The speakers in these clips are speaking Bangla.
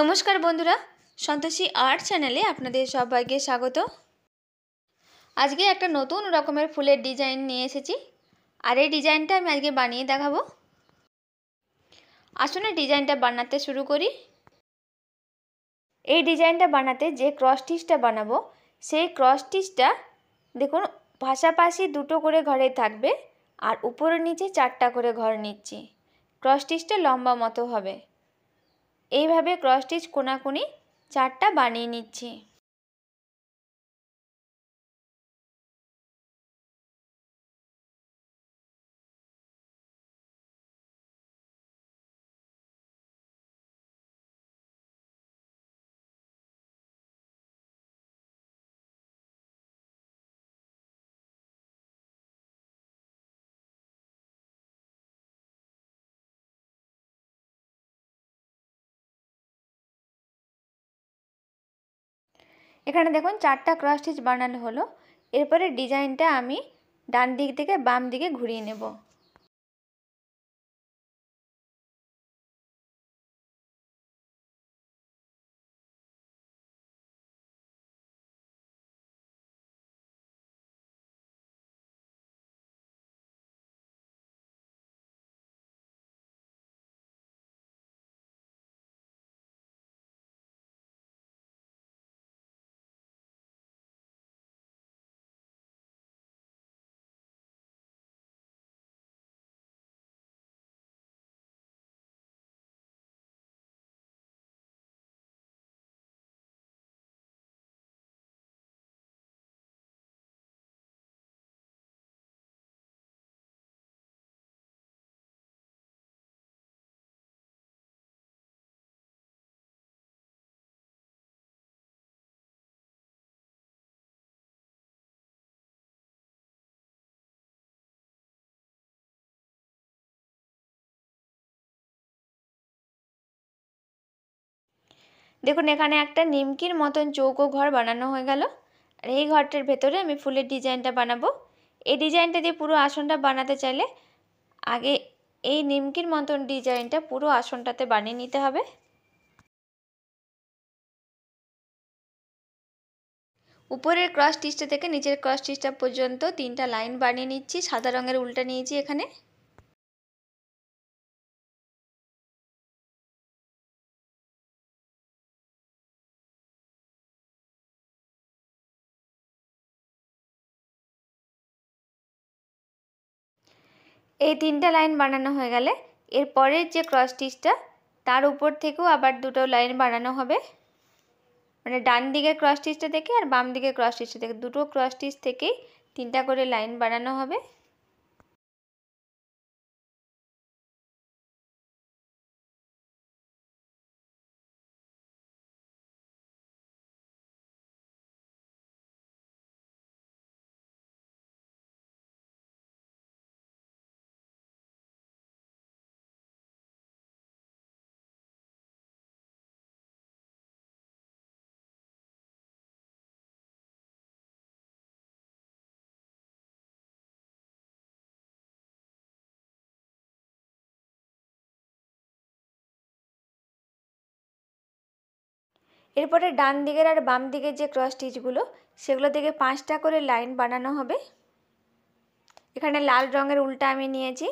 নমস্কার বন্ধুরা সন্তোষী আর্ট চ্যানেলে আপনাদের সবাইকে স্বাগত আজকে একটা নতুন রকমের ফুলের ডিজাইন নিয়ে এসেছি আর এই ডিজাইনটা আমি আজকে বানিয়ে দেখাবো আসুন ডিজাইনটা বানাতে শুরু করি এই ডিজাইনটা বানাতে যে ক্রস স্টিচটা বানাবো সেই ক্রস স্টিচটা দেখুন পাশাপাশি দুটো করে ঘরে থাকবে আর উপরে নিচে চারটা করে ঘর নিচ্ছি ক্রস স্টিচটা লম্বা মতো হবে এইভাবে ক্রস স্টিচ কোনাকুনি চারটা বানিয়ে নিচ্ছি এখানে দেখুন চারটা ক্রস স্টিচ বানানো হলো এরপরে ডিজাইনটা আমি ডান দিক থেকে বাম দিকে ঘুরিয়ে নেব দেখুন এখানে একটা নিমকির মতন চৌকো ঘর বানানো হয়ে গেল আর এই ঘরটার ভেতরে আমি ফুলের ডিজাইনটা বানাবো এই ডিজাইনটা দিয়ে পুরো আসনটা বানাতে চাইলে আগে এই নিমকির মতন ডিজাইনটা পুরো আসনটাতে বানিয়ে নিতে হবে উপরের ক্রস স্টিচটা থেকে নিচের ক্রস স্টিচটা পর্যন্ত তিনটা লাইন বানিয়ে নিচ্ছি সাদা রঙের উল্টা নিয়েছি এখানে এই তিনটা লাইন বানানো হয়ে গেলে এর পরের যে ক্রস স্টিচটা তার উপর থেকেও আবার দুটো লাইন বানানো হবে মানে ডান দিকের ক্রস স্টিচটা থেকে আর বাম দিকের ক্রস স্টিচটা থেকে দুটো ক্রস স্টিচ থেকেই তিনটা করে লাইন বানানো হবে এরপরে ডান দিকের আর বাম দিকের যে ক্রস স্টিচগুলো সেগুলো থেকে পাঁচটা করে লাইন বানানো হবে এখানে লাল রঙের উল্টা আমি নিয়েছি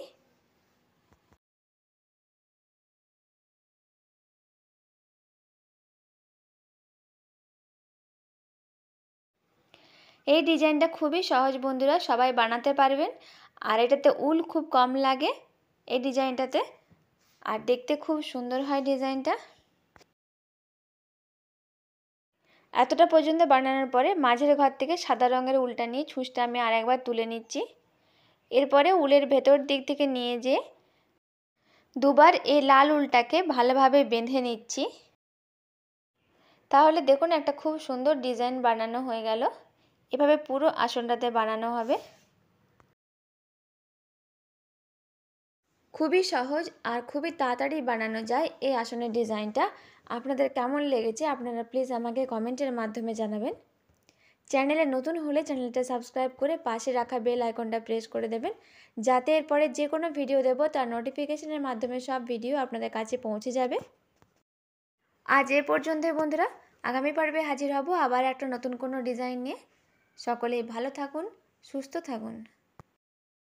এই ডিজাইনটা খুবই সহজ বন্ধুরা সবাই বানাতে পারবেন আর এটাতে উল খুব কম লাগে এই ডিজাইনটাতে আর দেখতে খুব সুন্দর হয় ডিজাইনটা এতটা পর্যন্ত বানানোর পরে মাঝের ঘর থেকে সাদা রঙের উলটা নিয়ে ছুঁচটা আমি আর একবার তুলে নিচ্ছি এরপরে উলের ভেতর দিক থেকে নিয়ে যে দুবার এই লাল উলটাকে ভালোভাবে বেঁধে নিচ্ছি তাহলে দেখুন একটা খুব সুন্দর ডিজাইন বানানো হয়ে গেল এভাবে পুরো আসনটাতে বানানো হবে খুবই সহজ আর খুবই তাড়াতাড়ি বানানো যায় এই আসনের ডিজাইনটা আপনাদের কেমন লেগেছে আপনারা প্লিজ আমাকে কমেন্টের মাধ্যমে জানাবেন চ্যানেলে নতুন হলে চ্যানেলটা সাবস্ক্রাইব করে পাশে রাখা বেল আইকনটা প্রেস করে দেবেন যাতে এরপরে যে কোনো ভিডিও দেব তার নোটিফিকেশনের মাধ্যমে সব ভিডিও আপনাদের কাছে পৌঁছে যাবে আজ এ পর্যন্তই বন্ধুরা আগামী পর্বে হাজির হব আবার একটা নতুন কোনো ডিজাইন নিয়ে সকলেই ভালো থাকুন সুস্থ থাকুন